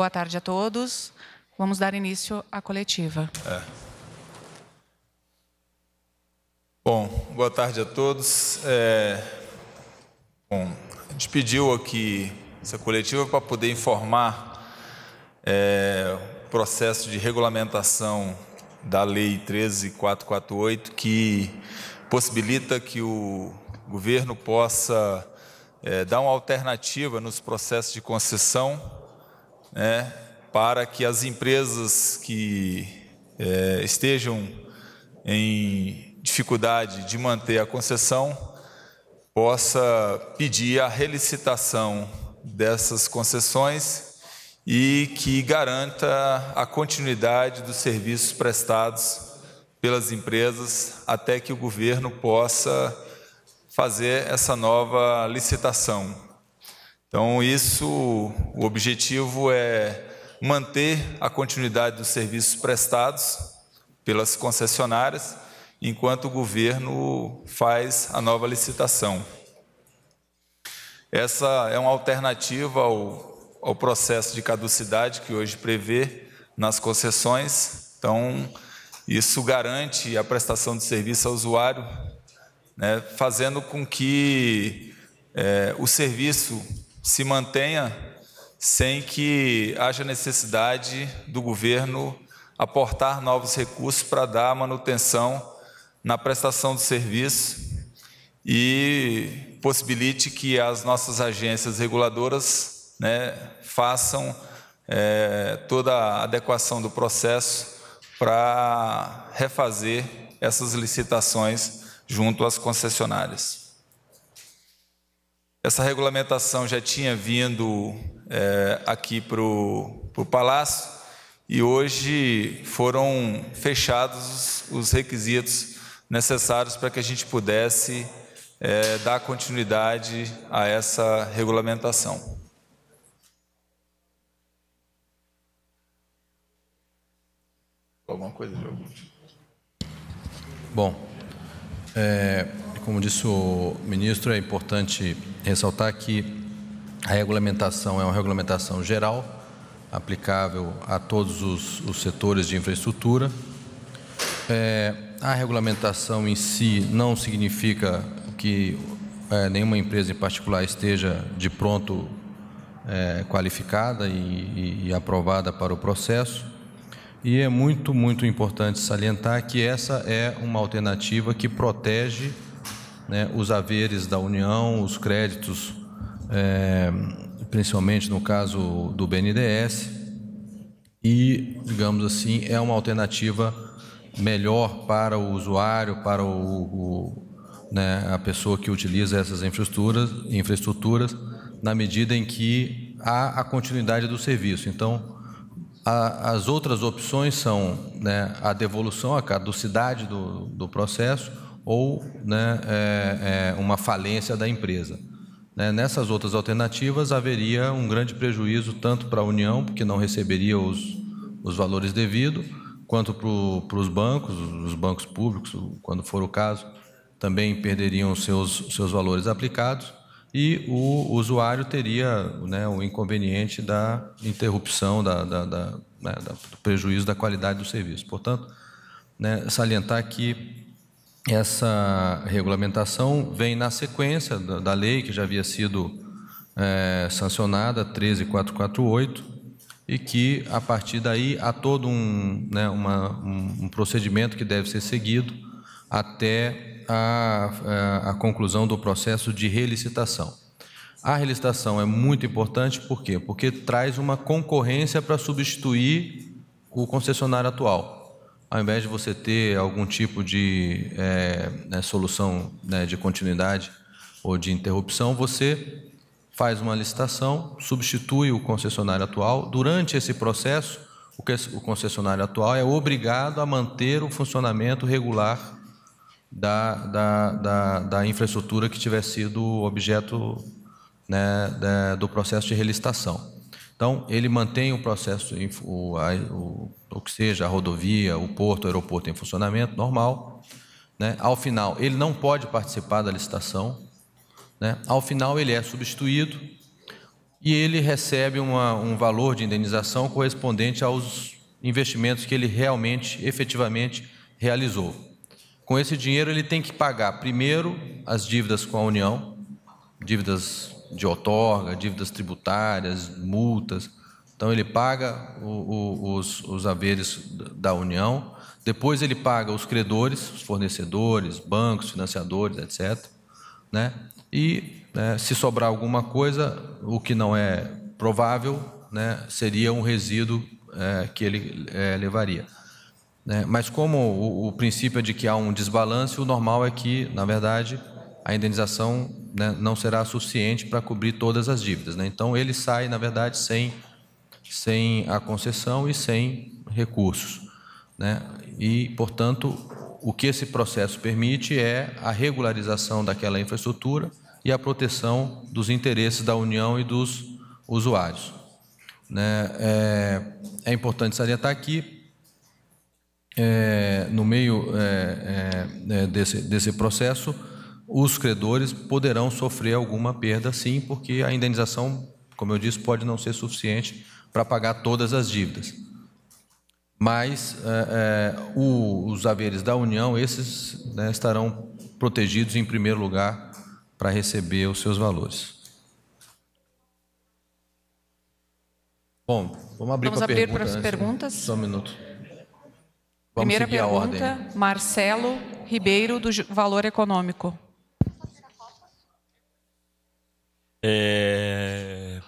Boa tarde a todos. Vamos dar início à coletiva. É. Bom, boa tarde a todos. É... Bom, a gente pediu aqui essa coletiva para poder informar é, o processo de regulamentação da Lei 13448, que possibilita que o governo possa é, dar uma alternativa nos processos de concessão né, para que as empresas que é, estejam em dificuldade de manter a concessão possa pedir a relicitação dessas concessões e que garanta a continuidade dos serviços prestados pelas empresas até que o governo possa fazer essa nova licitação. Então, isso, o objetivo é manter a continuidade dos serviços prestados pelas concessionárias, enquanto o governo faz a nova licitação. Essa é uma alternativa ao, ao processo de caducidade que hoje prevê nas concessões. Então, isso garante a prestação de serviço ao usuário, né, fazendo com que é, o serviço se mantenha sem que haja necessidade do governo aportar novos recursos para dar manutenção na prestação do serviço e possibilite que as nossas agências reguladoras né, façam é, toda a adequação do processo para refazer essas licitações junto às concessionárias. Essa regulamentação já tinha vindo é, aqui para o Palácio e hoje foram fechados os requisitos necessários para que a gente pudesse é, dar continuidade a essa regulamentação. Alguma coisa, Diogo? Bom, é, como disse o ministro, é importante ressaltar que a regulamentação é uma regulamentação geral, aplicável a todos os, os setores de infraestrutura. É, a regulamentação em si não significa que é, nenhuma empresa em particular esteja de pronto é, qualificada e, e, e aprovada para o processo. E é muito, muito importante salientar que essa é uma alternativa que protege né, os haveres da União, os créditos, é, principalmente no caso do BNDES, e, digamos assim, é uma alternativa melhor para o usuário, para o, o né, a pessoa que utiliza essas infraestruturas, infraestruturas, na medida em que há a continuidade do serviço. Então, a, as outras opções são né, a devolução, a caducidade do, do processo, ou né, é, é uma falência da empresa. Né, nessas outras alternativas, haveria um grande prejuízo tanto para a União, porque não receberia os, os valores devidos, quanto para os bancos, os bancos públicos, quando for o caso, também perderiam seus, seus valores aplicados e o usuário teria né, o inconveniente da interrupção, da, da, da, né, do prejuízo da qualidade do serviço. Portanto, né, salientar que essa regulamentação vem na sequência da, da lei que já havia sido é, sancionada, 13448, e que, a partir daí, há todo um, né, uma, um, um procedimento que deve ser seguido até a, a, é, a conclusão do processo de relicitação. A relicitação é muito importante, por quê? Porque traz uma concorrência para substituir o concessionário atual ao invés de você ter algum tipo de é, né, solução né, de continuidade ou de interrupção, você faz uma licitação, substitui o concessionário atual. Durante esse processo, o concessionário atual é obrigado a manter o funcionamento regular da, da, da, da infraestrutura que tiver sido objeto né, da, do processo de relicitação. Então, ele mantém o processo, o, a, o, ou que seja, a rodovia, o porto, o aeroporto em funcionamento normal. Né? Ao final, ele não pode participar da licitação. Né? Ao final, ele é substituído e ele recebe uma, um valor de indenização correspondente aos investimentos que ele realmente, efetivamente, realizou. Com esse dinheiro, ele tem que pagar primeiro as dívidas com a União, dívidas de outorga, dívidas tributárias, multas. Então, ele paga o, o, os, os haveres da União, depois ele paga os credores, os fornecedores, bancos, financiadores, etc. Né? E né, se sobrar alguma coisa, o que não é provável, né, seria um resíduo é, que ele é, levaria. Né? Mas como o, o princípio é de que há um desbalance, o normal é que, na verdade, a indenização né, não será suficiente para cobrir todas as dívidas. Né? Então, ele sai, na verdade, sem, sem a concessão e sem recursos. Né? E, portanto, o que esse processo permite é a regularização daquela infraestrutura e a proteção dos interesses da União e dos usuários. Né? É, é importante salientar aqui, é, no meio é, é, é desse, desse processo, os credores poderão sofrer alguma perda, sim, porque a indenização, como eu disse, pode não ser suficiente para pagar todas as dívidas. Mas é, é, o, os haveres da União, esses né, estarão protegidos em primeiro lugar para receber os seus valores. Bom, vamos abrir, vamos para, abrir pergunta, para as né? perguntas. Só um minuto. Vamos Primeira pergunta, Marcelo Ribeiro, do Valor Econômico. É...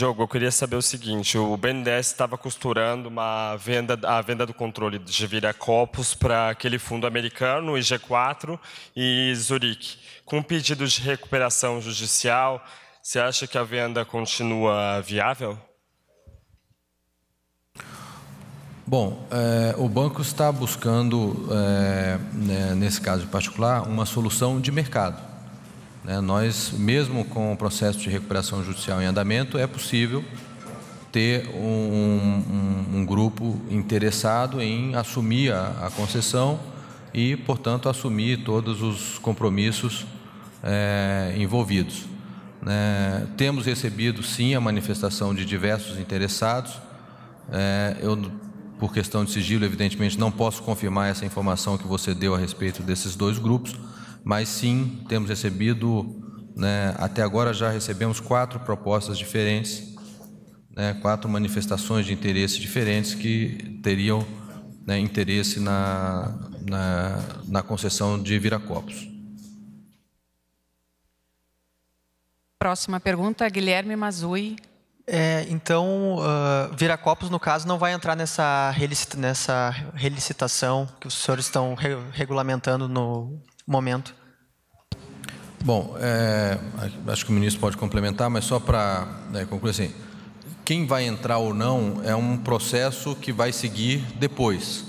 eu queria saber o seguinte: o BNDES estava costurando uma venda, a venda do controle de viracopos para aquele fundo americano, IG4 e Zurique. Com pedido de recuperação judicial, você acha que a venda continua viável? Bom, é, o banco está buscando, é, né, nesse caso em particular, uma solução de mercado. Né? Nós, mesmo com o processo de recuperação judicial em andamento, é possível ter um, um, um grupo interessado em assumir a, a, concessão e, portanto, assumir todos os compromissos é, envolvidos. Né? Temos recebido, sim, a manifestação de diversos interessados. É, eu por questão de sigilo, evidentemente, não posso confirmar essa informação que você deu a respeito desses dois grupos, mas sim temos recebido, né, até agora já recebemos quatro propostas diferentes, né, quatro manifestações de interesse diferentes que teriam né, interesse na, na, na concessão de Viracopos. Próxima pergunta, Guilherme Mazui, é, então, uh, Viracopos, no caso, não vai entrar nessa, relicita nessa relicitação que os senhores estão re regulamentando no, momento. Bom, é, acho que o ministro pode complementar, mas só para né, concluir assim, quem vai entrar ou não é um processo que vai seguir depois,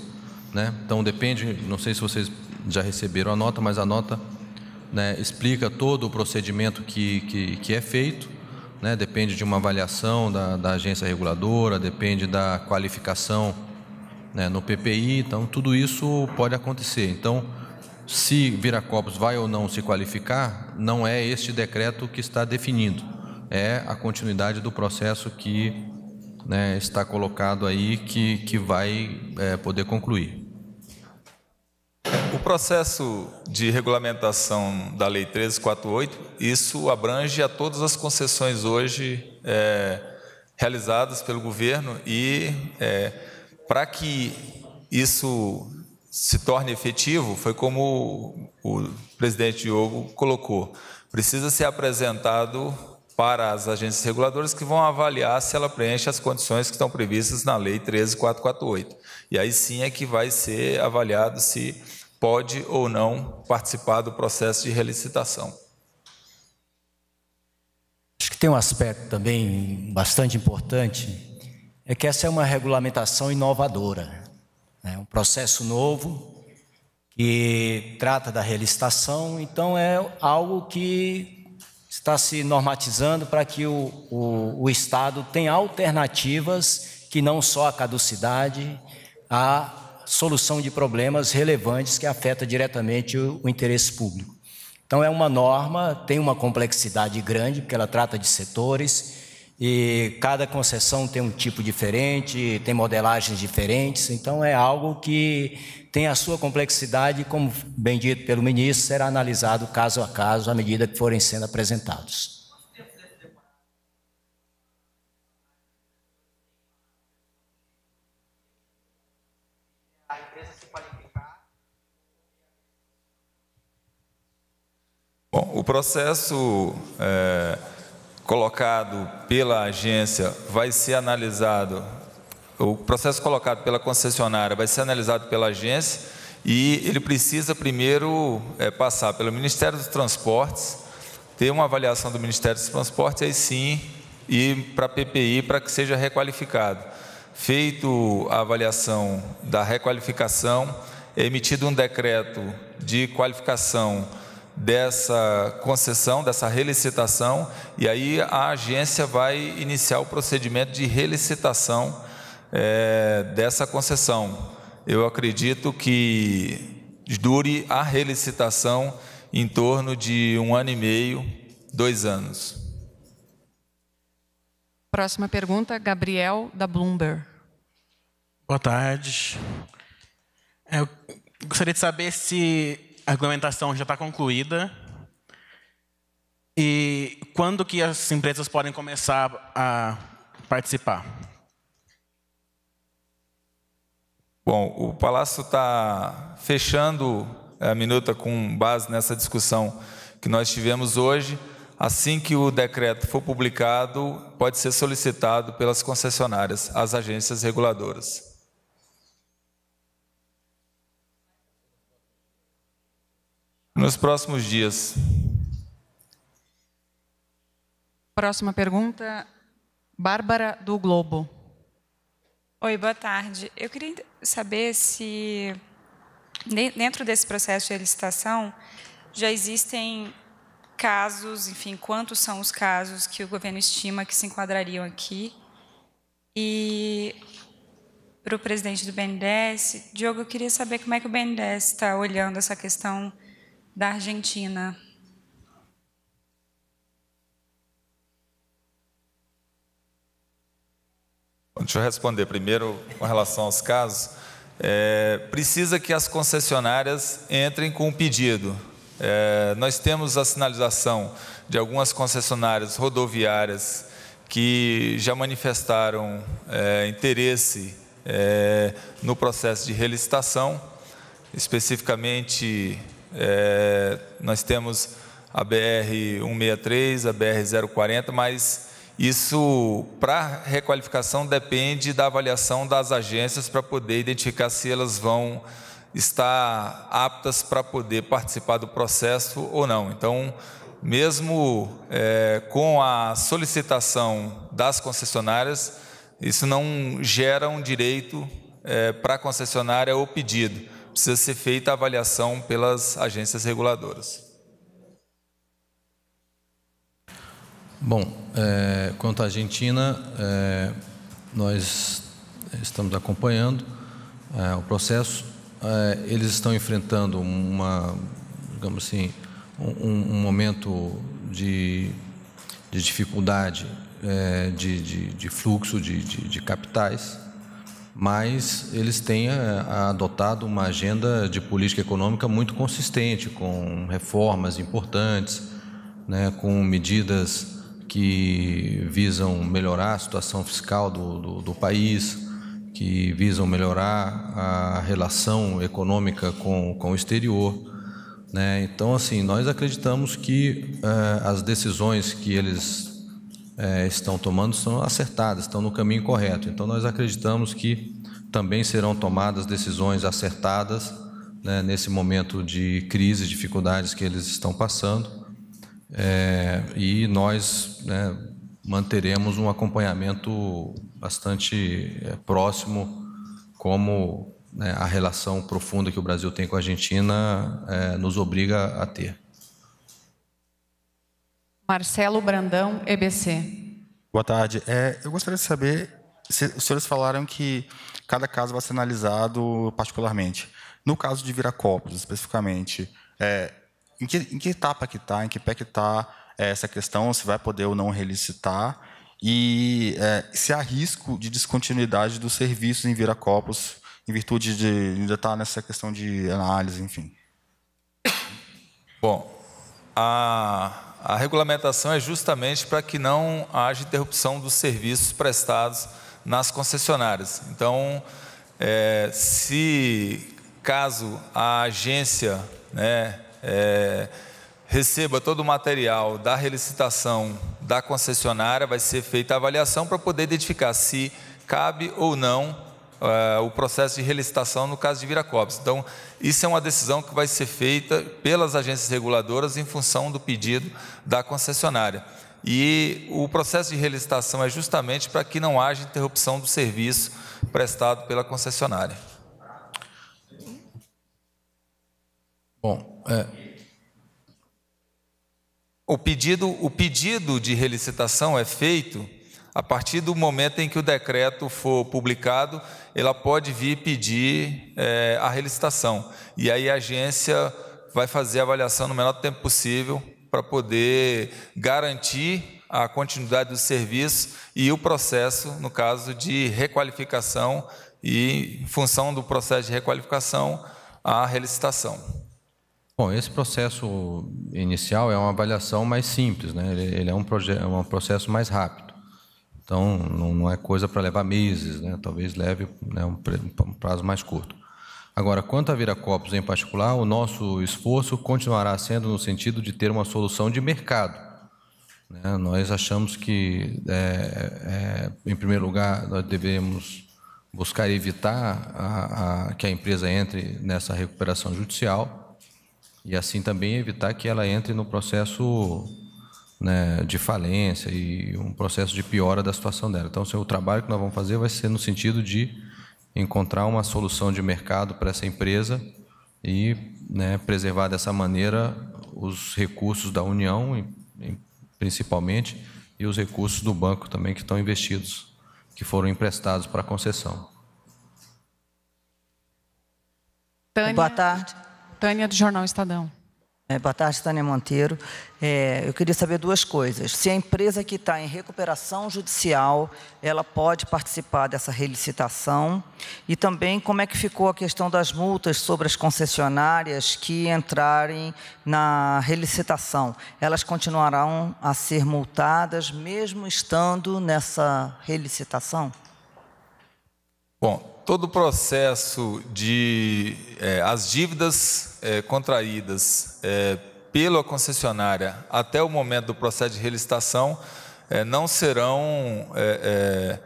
né? Então depende, não sei se vocês já receberam a nota, mas a nota né, explica todo o procedimento que, que, que é feito, né? Depende de uma avaliação da, da agência reguladora, depende da qualificação né, no PPI, então tudo isso pode acontecer. Então se Viracopos vai ou não se qualificar, não é este decreto que está definindo, é a continuidade do processo que né, está colocado aí que, que vai é, poder concluir. O processo de regulamentação da Lei 1348, isso abrange a todas as concessões hoje é, realizadas pelo governo e é, para que isso se torne efetivo, foi como o presidente Diogo colocou: precisa ser apresentado para as agências reguladoras que vão avaliar se ela preenche as condições que estão previstas na Lei 13448. E aí sim é que vai ser avaliado se pode ou não participar do processo de relicitação. Acho que tem um aspecto também bastante importante, é que essa é uma regulamentação inovadora né? um processo novo que trata da relicitação, então é algo que está se normatizando para que o, o, o Estado tenha alternativas que não só a caducidade, a solução de problemas relevantes que afeta diretamente o, o interesse público. Então é uma norma, tem uma complexidade grande, porque ela trata de setores, e cada concessão tem um tipo diferente, tem modelagens diferentes, então é algo que tem a sua complexidade, como bem dito pelo ministro, será analisado caso a caso à medida que forem sendo apresentados. Bom, o processo é colocado pela agência vai ser analisado, o processo colocado pela concessionária vai ser analisado pela agência e ele precisa primeiro é, passar pelo Ministério dos Transportes, ter uma avaliação do Ministério dos Transportes, aí sim ir para a PPI para que seja requalificado. Feito a avaliação da requalificação, é emitido um decreto de qualificação dessa concessão, dessa relicitação, e aí a agência vai iniciar o procedimento de relicitação é, dessa concessão. Eu acredito que dure a relicitação em torno de um ano e meio, dois anos. Próxima pergunta, Gabriel da Bloomberg. Boa tarde. Eu gostaria de saber se a regulamentação já está concluída. E quando que as empresas podem começar a participar? Bom, o Palácio está fechando é, a minuta com base nessa discussão que nós tivemos hoje. Assim que o decreto for publicado, pode ser solicitado pelas concessionárias, as agências reguladoras. nos próximos dias. Próxima pergunta, Bárbara do Globo. Oi, boa tarde. Eu queria saber se, dentro desse processo de licitação, já existem casos, enfim, quantos são os casos que o governo estima que se enquadrariam aqui? E para o presidente do BNDES, Diogo, eu queria saber como é que o BNDES está olhando essa questão da Argentina. Deixa eu responder primeiro com relação aos casos. É, precisa que as concessionárias entrem com o um pedido. É, nós temos a sinalização de algumas concessionárias rodoviárias que já manifestaram é, interesse é, no processo de relicitação, especificamente é, nós temos a BR-163, a BR-040, mas isso, para requalificação, depende da avaliação das agências para poder identificar se elas vão estar aptas para poder participar do processo ou não. Então, mesmo é, com a solicitação das concessionárias, isso não gera um direito é, para a concessionária ou pedido precisa ser feita a avaliação pelas agências reguladoras. Bom, é, quanto à Argentina, é, nós estamos acompanhando é, o processo. É, eles estão enfrentando uma, digamos assim, um, um momento de, de dificuldade é, de, de, de, fluxo de, de capitais mas eles têm eh, adotado uma agenda de política econômica muito consistente, com reformas importantes, né, com medidas que visam melhorar a situação fiscal do, do, do país, que visam melhorar a relação econômica com, com o exterior. Né? Então, assim, nós acreditamos que uh, as decisões que eles é, estão tomando são acertadas, estão no caminho correto. Então, nós acreditamos que também serão tomadas decisões acertadas né, nesse momento de crise, dificuldades que eles estão passando. É, e nós né, manteremos um acompanhamento bastante é, próximo, como né, a relação profunda que o Brasil tem com a Argentina é, nos obriga a ter. Marcelo Brandão, EBC. Boa tarde. É, eu gostaria de saber, se, os senhores falaram que cada caso vai ser analisado particularmente. No caso de Viracopos, especificamente, é, em, que, em, que, etapa que está, em que pé que está é, essa questão, se vai poder ou não relicitar, e é, se há risco de descontinuidade dos serviços em Viracopos, em virtude de ainda estar tá nessa questão de análise, enfim. Bom, a a regulamentação é justamente para que não haja interrupção dos serviços prestados nas concessionárias. Então, é, se caso a agência né, é, receba todo o material da relicitação da concessionária, vai ser feita a avaliação para poder identificar se cabe ou não eh, o processo de relicitação no caso de Viracopos. Então, isso é uma decisão que vai ser feita pelas agências reguladoras em função do pedido da concessionária. E o processo de relicitação é justamente para que não haja interrupção do serviço prestado pela concessionária. Bom, é. o, pedido, o pedido de relicitação é feito a partir do momento em que o decreto for publicado, ela pode vir pedir é, a relicitação. E aí a agência vai fazer a avaliação no menor tempo possível para poder garantir a continuidade do serviço e o processo, no caso de requalificação, e em função do processo de requalificação, a relicitação. Bom, esse processo inicial é uma avaliação mais simples, né? ele, ele é um, é um processo mais rápido. Então, não, não é coisa para levar meses, né? talvez leve né, um, prazo mais curto. Agora, quanto à Viracopos em particular, o nosso esforço continuará sendo no sentido de ter uma solução de mercado. Né? Nós achamos que, é, é, em primeiro lugar, nós devemos buscar evitar a, a, que a empresa entre nessa recuperação judicial e, assim, também evitar que ela entre no processo né, de falência e um processo de piora da situação dela. Então, o trabalho que nós vamos fazer vai ser no sentido de encontrar uma solução de mercado para essa empresa e né, preservar dessa maneira os recursos da União, principalmente, e os recursos do banco também que estão investidos, que foram emprestados para a concessão. Tânia, Boa tarde. Tânia, do Jornal Estadão. É, boa tarde, Tânia Monteiro. É, eu queria saber duas coisas. Se a empresa que está em recuperação judicial, ela pode participar dessa relicitação? E também como é que ficou a questão das multas sobre as concessionárias que entrarem na relicitação? Elas continuarão a ser multadas mesmo estando nessa relicitação? Bom, todo o processo de... É, as dívidas é, contraídas é, pela concessionária até o momento do processo de relicitação é, não serão é,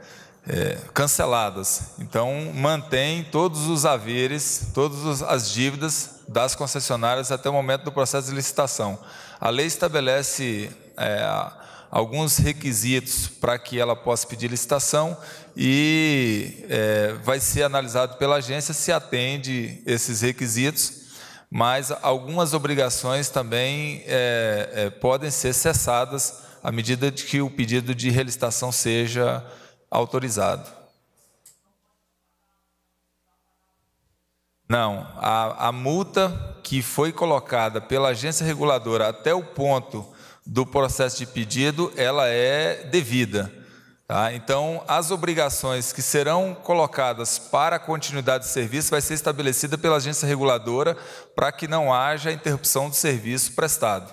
é, é, canceladas. Então, mantém todos os haveres, todas as dívidas das concessionárias até o momento do processo de licitação. A lei estabelece alguns requisitos para que ela possa pedir licitação e é, vai ser analisado pela agência se atende esses requisitos mas algumas obrigações também é, é, podem ser cessadas à medida de que o pedido de relicitação seja autorizado. Não, a, a, multa que foi colocada pela agência reguladora até o ponto do processo de pedido, ela é devida. Tá? Então, as obrigações que serão colocadas para a continuidade de serviço vai ser estabelecida pela agência reguladora para que não haja interrupção do serviço prestado.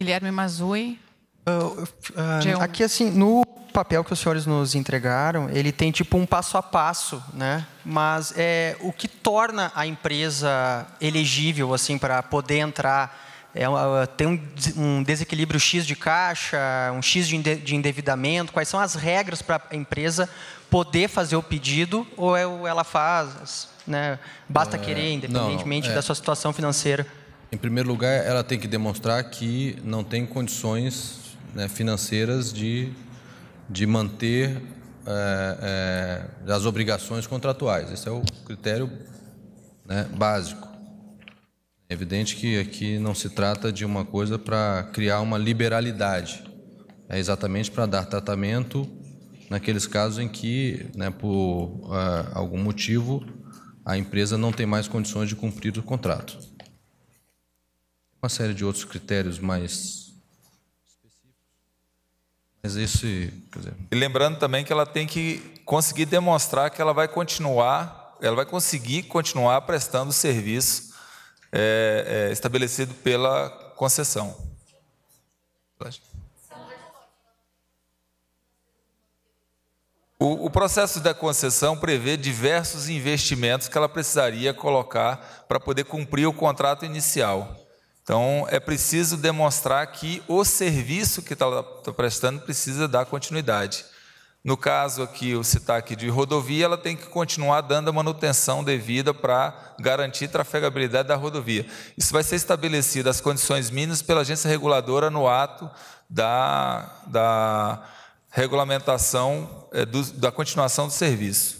Guilherme Mazui. Uh, uh, aqui, assim, no papel que os senhores nos entregaram, ele tem tipo um passo a passo, né? Mas é o que torna a empresa elegível, assim, para poder entrar é eh, tem um, um, desequilíbrio X de caixa, um X de endividamento? Quais são as regras para a empresa poder fazer o pedido ou é ela faz? Né? Basta é, querer, independentemente não, é, da sua situação financeira. Em primeiro lugar, ela tem que demonstrar que não tem condições né, financeiras de, de manter é, as obrigações contratuais. Esse é o critério né, básico. É evidente que aqui não se trata de uma coisa para criar uma liberalidade. É exatamente para dar tratamento naqueles casos em que, né, por uh, algum motivo, a empresa não tem mais condições de cumprir o contrato. Uma série de outros critérios mais específicos. Mas esse. Dizer... E lembrando também que ela tem que conseguir demonstrar que ela vai continuar, ela vai conseguir continuar prestando serviço é, é, estabelecido pela concessão. O, o processo da concessão prevê diversos investimentos que ela precisaria colocar para poder cumprir o contrato inicial. Então, é preciso demonstrar que o serviço que está prestando precisa dar continuidade. No caso aqui, o citar aqui de rodovia, ela tem que continuar dando a manutenção devida para garantir trafegabilidade da rodovia. Isso vai ser estabelecido as condições mínimas pela agência reguladora no ato da, da regulamentação é, do, da continuação do serviço.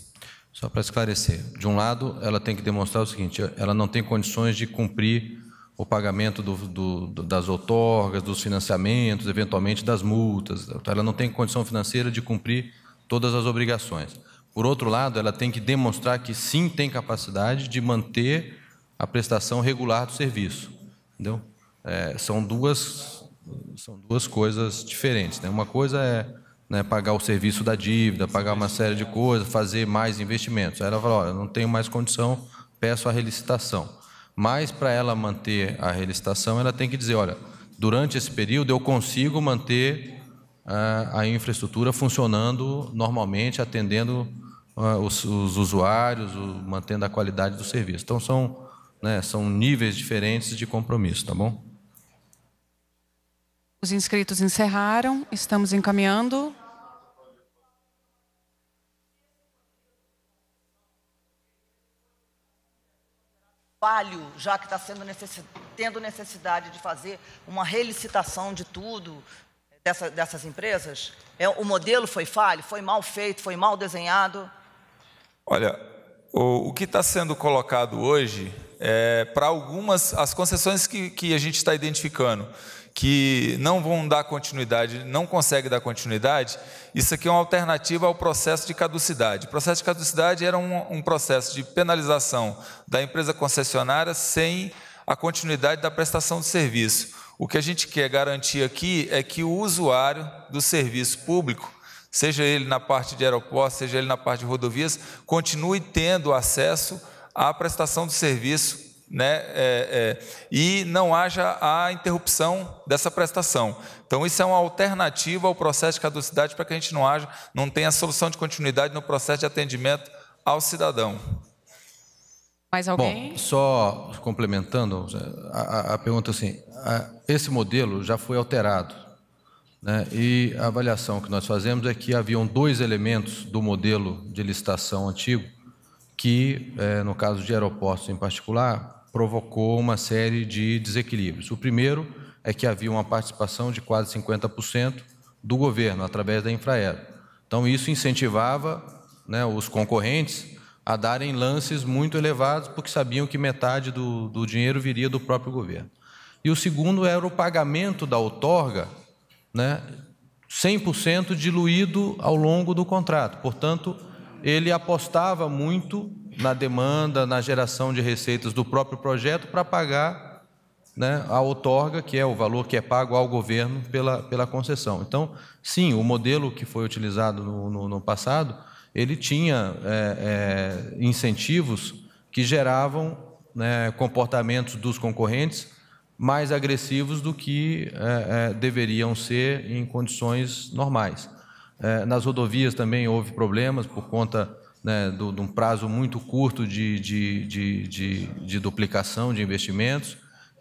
Só para esclarecer, de um lado, ela tem que demonstrar o seguinte: ela não tem condições de cumprir o pagamento do, do, das outorgas, dos financiamentos, eventualmente das multas. Então, ela não tem condição financeira de cumprir todas as obrigações. Por outro lado, ela tem que demonstrar que sim tem capacidade de manter a prestação regular do serviço. Entendeu? É, são, duas, são duas coisas diferentes. Né? Uma coisa é né, pagar o serviço da dívida, pagar uma série de coisas, fazer mais investimentos. Aí ela fala, olha, não tenho mais condição, peço a relicitação. Mas para ela manter a relicitação, ela tem que dizer: olha, durante esse período eu consigo manter ah, a infraestrutura funcionando normalmente, atendendo ah, os, os usuários, mantendo a qualidade do serviço. Então são, né, são níveis diferentes de compromisso, tá bom? Os inscritos encerraram, estamos encaminhando. falho, já que está necessi tendo necessidade de fazer uma relicitação de tudo é, dessa, dessas empresas? É, o modelo foi falho? Foi mal feito? Foi mal desenhado? Olha, o, o que está sendo colocado hoje é para algumas, as concessões que, que a gente está identificando que não vão dar continuidade, não consegue dar continuidade, isso aqui é uma alternativa ao processo de caducidade. O processo de caducidade era um, um processo de penalização da empresa concessionária sem a continuidade da prestação de serviço. O que a gente quer garantir aqui é que o usuário do serviço público, seja ele na parte de aeroportos, seja ele na parte de rodovias, continue tendo acesso à prestação do serviço né, é, é, e não haja a interrupção dessa prestação. Então, isso é uma alternativa ao processo de caducidade para que a gente não haja, não tenha solução de continuidade no processo de atendimento ao cidadão. Mais alguém? Bom, só complementando a, a pergunta assim, a, esse modelo já foi alterado, né? E a avaliação que nós fazemos é que haviam dois elementos do modelo de licitação antigo que, é, no caso de aeroportos em particular, provocou uma série de desequilíbrios. O primeiro é que havia uma participação de quase 50% do governo através da Infraero. Então isso incentivava né, os concorrentes a darem lances muito elevados porque sabiam que metade do, do dinheiro viria do próprio governo. E o segundo era o pagamento da outorga, né, 100% diluído ao longo do contrato. Portanto, ele apostava muito na demanda, na geração de receitas do próprio projeto para pagar né, a outorga, que é o valor que é pago ao governo pela, pela concessão. Então, sim, o modelo que foi utilizado no, no, no passado, ele tinha é, é, incentivos que geravam né, comportamentos dos concorrentes mais agressivos do que é, é deveriam ser em condições normais. É, nas rodovias também houve problemas por conta né, de um prazo muito curto de, de, de, de, de duplicação de investimentos,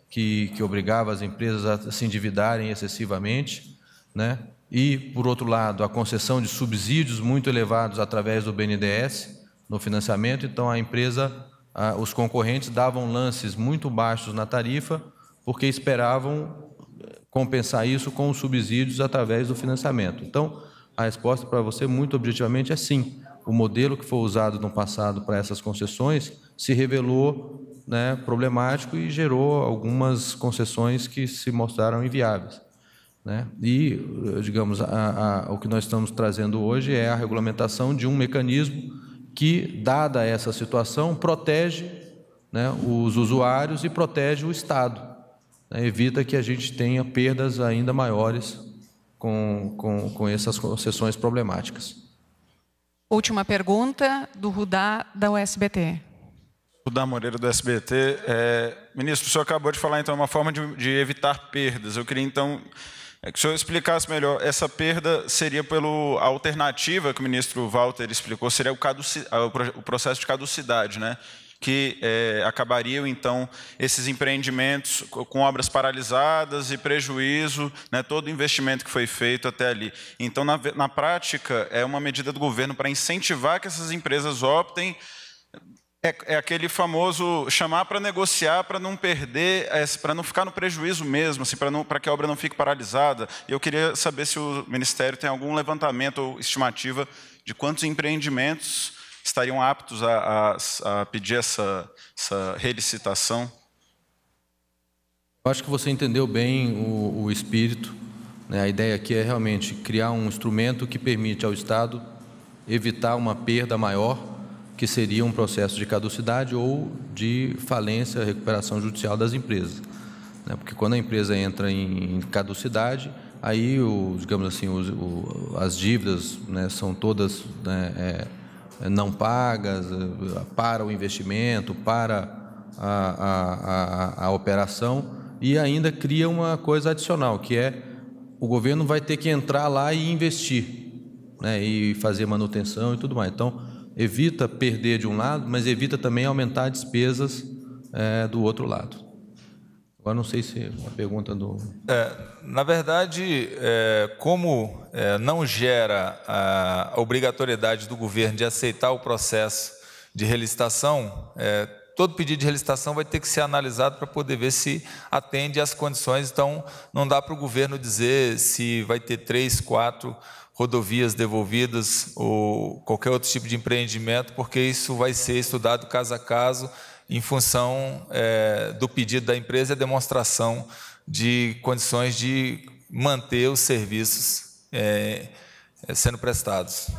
que, que obrigava as empresas a se endividarem excessivamente, né? e, por outro lado, a concessão de subsídios muito elevados através do BNDES no financiamento. Então, a empresa, a, os concorrentes davam lances muito baixos na tarifa, porque esperavam eh, compensar isso com os subsídios através do financiamento. Então, a resposta para você, muito objetivamente, é sim o modelo que foi usado no passado para essas concessões se revelou né, problemático e gerou algumas concessões que se mostraram inviáveis. Né? E, digamos, a, a, o que nós estamos trazendo hoje é a regulamentação de um mecanismo que, dada essa situação, protege né, os usuários e protege o Estado. Né, evita que a gente tenha perdas ainda maiores com, com, com essas concessões problemáticas. Última pergunta do Rudá, da USBT. Rudá Moreira, do SBT. É, ministro, o senhor acabou de falar, então, é uma forma de, de evitar perdas. Eu queria, então, é que o senhor explicasse melhor. Essa perda seria pela alternativa que o ministro Walter explicou, seria o, caduci, o processo de caducidade, né? que é, acabariam então esses empreendimentos com obras paralisadas e prejuízo, né, todo o investimento que foi feito até ali. Então, na, na prática, é uma medida do governo para incentivar que essas empresas optem. É, é aquele famoso chamar para negociar para não perder, é, para não ficar no prejuízo mesmo, assim, para que a obra não fique paralisada. Eu queria saber se o Ministério tem algum levantamento ou estimativa de quantos empreendimentos estariam aptos a, a, a pedir essa, essa relicitação? Eu acho que você entendeu bem o, o espírito. Né? A ideia aqui é realmente criar um instrumento que permite ao Estado evitar uma perda maior, que seria um processo de caducidade ou de falência, recuperação judicial das empresas. Né? Porque quando a empresa entra em, em caducidade, aí, o, digamos assim, o, o, as dívidas né, são todas né, é, não pagas, eh, para o investimento, para a, a, a, a operação e ainda cria uma coisa adicional, que é o governo vai ter que entrar lá e investir, né, e fazer manutenção e tudo mais. Então, evita perder de um lado, mas evita também aumentar despesas é, do outro lado. Agora não sei se é a pergunta do. É, na verdade, é, como é, não gera a obrigatoriedade do governo de aceitar o processo de relicitação, é, todo pedido de relicitação vai ter que ser analisado para poder ver se atende às condições. Então, não dá para o governo dizer se vai ter três, quatro rodovias devolvidas ou qualquer outro tipo de empreendimento, porque isso vai ser estudado caso a caso em função é, do pedido da empresa e demonstração de condições de manter os serviços é, é sendo prestados.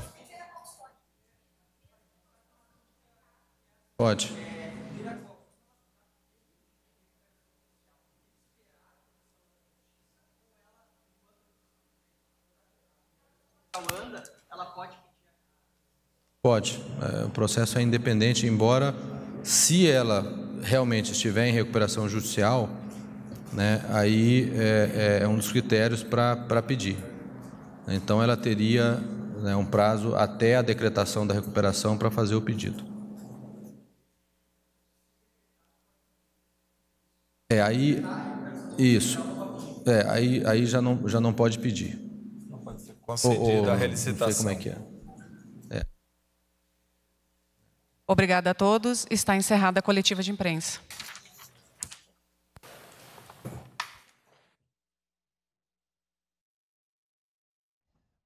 Pode. Pode. É, o processo é independente, embora se ela realmente estiver em recuperação judicial, né, aí é, é, é um dos critérios para pedir. Então ela teria né, um prazo até a decretação da recuperação para fazer o pedido. É, aí. Isso. É, aí, aí já, não, já não pode pedir. Não pode ser concedida ou, ou, a relicitação. Não sei como é que é. Obrigada a todos. Está encerrada a coletiva de imprensa.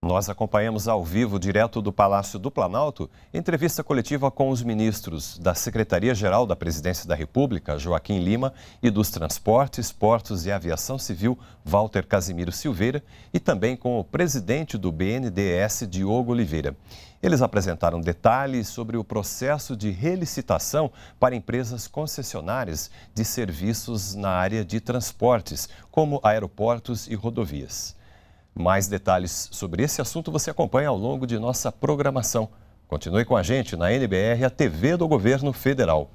Nós acompanhamos ao vivo, direto do Palácio do Planalto, entrevista coletiva com os ministros da Secretaria-Geral da Presidência da República, Joaquim Lima, e dos Transportes, Portos e Aviação Civil, Walter Casimiro Silveira, e também com o presidente do BNDES, Diogo Oliveira. Eles apresentaram detalhes sobre o processo de relicitação para empresas concessionárias de serviços na área de transportes, como aeroportos e rodovias. Mais detalhes sobre esse assunto você acompanha ao longo de nossa programação. Continue com a gente na NBR, a TV do Governo Federal.